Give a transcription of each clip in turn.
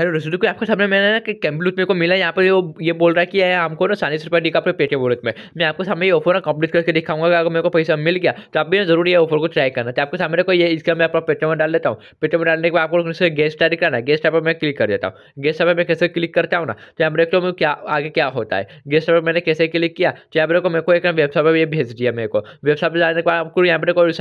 Hello रसूद को आपके सामने मैंने ना कि कैम्बलूथ मेरे को मिला यहाँ पर वो ये बोल रहा है कि हमको ना चालीस रुपये का अपने पेटे वॉलेट में मैं आपको सामने ये ऑफर ना कंप्लीट करके दिखाऊंगा अगर मेरे को पैसा मिल गया तो आप भी ना जरूर ये ऑफर को ट्राई करना तो आपके सामने को ये इसका मैं अपना पेटे में डाल देता हूँ पेटे में डालने के बाद आपको उससे गेस्ट टाइप करना गेस्ट टाइप पर मैं क्लिक कर देता हूँ गेस्ट टाइप पर मैं कैसे क्लिक करता हूँ ना तो यहाँ देखो हूँ क्या आगे क्या होता है गेस्ट टाइप पर मैंने कैसे क्लिक किया तो यहाँ पर को मेरे को एक वेबसाइट पर ये भेज दिया मेरे को वेबसाइट पर जाने के बाद आपको यहाँ पर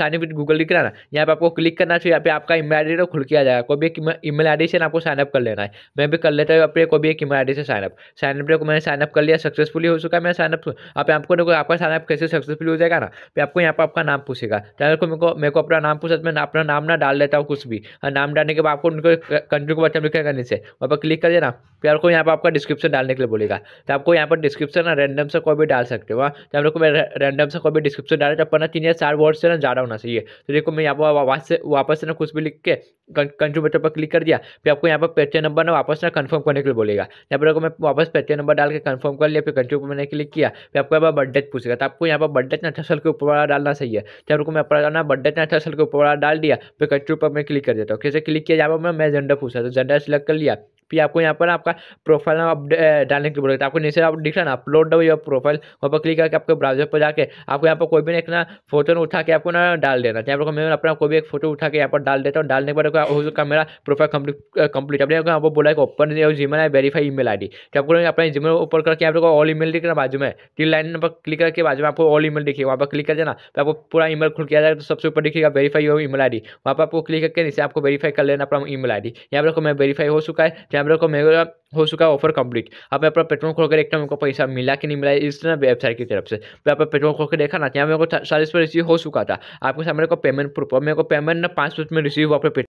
साइन इन गूगल लिख रहा ना यहाँ पर आपको क्लिक करना चाहिए तो यहाँ पे आपका ईमेल आई डी खुल किया जाएगा कोई भी ईमेल आई डी से आपको साइन साइनअप कर लेना है मैं भी कर लेता हूँ अपने को भी एक ईमेल आई से साइनअप साइनअप को मैंने साइनअप कर लिया सक्सेसफुली हो चुका है मैं साइनअप आप आपको देखो आपका साइनअप कैसे सक्सेसफुल हो जाएगा ना फिर आपको यहाँ पर आपका नाम पूछेगा चैनल तो को मेरे को मेरे को अपना नाम पूछा तो मैं अपना नाम ना डाल लेता हूँ कुछ भी और नाम डालने के बाद आपको उनको कंट्री को बच्चा लिखेगा नीचे वहाँ पर क्लिक कर देना फिर आपको यहाँ पर आपका डिस्क्रिप्शन डालने के लिए बोलेगा तो आपको यहाँ पर डिस्क्रिप्शन ना रैंडम से कोई भी डाल सकते हो हाँ। तो हम लोग को मैं रैंडम से कोई भी डिस्क्रिप्शन डाले तो अपना तीन या चार वर्ड से ना ज़्यादा होना चाहिए तो देखो मैं यहाँ पर वापस से वापस से ना कुछ भी लिख के कंट्री बटन पर क्लिक कर दिया फिर आपको यहाँ पर पर पेटीएम नंबर ना वापस ना कन्फर्म करने के लिए बोलेगा यहाँ पर मैं वापस पेटीएम नंबर डाल के कन्फर्म कर लिया फिर कंट्री ऊपर मैंने क्लिक किया फिर आपको यहाँ पर बर्थडे पूछेगा तो आपको यहाँ पर बर्थडे ना असल के ऊपर वाला डालना सही है जब आपको मैं अपना ना बर्थडे ना असल के ऊपर वाला डाल दिया फिर कंट्री पर मैं क्लिक कर देता हूँ कैसे क्लिक किया यहाँ पर मैं जेंडर पूछा तो जेंडर सेलेक्ट कर लिया फिर आपको यहाँ पर आपका प्रोफाइल नाम आप डालने की बोलेगा आपको नीचे आप दिख रहा ना अपलोड योर प्रोफाइल वहाँ पर क्लिक करके आपके ब्राउजर पर जाकर आपको यहाँ पर कोई भी ना फोटो उठा के आपको ना डाल देना यहाँ पर मैं अपना कोई भी एक फोटो उठा के यहाँ पर डाल देता हूँ डालने के बाद उसका मेरा प्रोफाइल कंप्लीट अपने यहाँ पर बोला ओपन जी मेल है वेरीफाई ईमेल आई तो आपको अपना मेल ओपन करके आप लोग ऑल ईमेल दिख रहा बाजू में तीन लाइन पर क्लिक करके बाजू में आपको ऑल ईमेल दिखे वहाँ पर क्लिक कर देना तो आपको पूरा ईमेल खुल किया जाएगा तो सबसे ऊपर दिखेगा वेरीफाई ई ईमेल आई वहाँ पर आपको क्लिक करके नीचे आपको वेरीफाई कर लेना अपना ईमेल आई डी यहाँ पर मैं वेरीफाई हो चुका है कैमरा को मेरा हो चुका ऑफर कंप्लीट आप यहाँ पर पेट्रोल खोल कर एक टाइम को पैसा मिला कि नहीं मिला इस तरह वेबसाइट की तरफ से मैं अपना पेट्रोल खोल के देखा ना यहाँ मेरे को चालीस पर रिसीव हो चुका था आपके सामने को पेमेंट प्रूफ और मेरे को पेमेंट ना पाँच मिनट में रिसीव हुआ अपने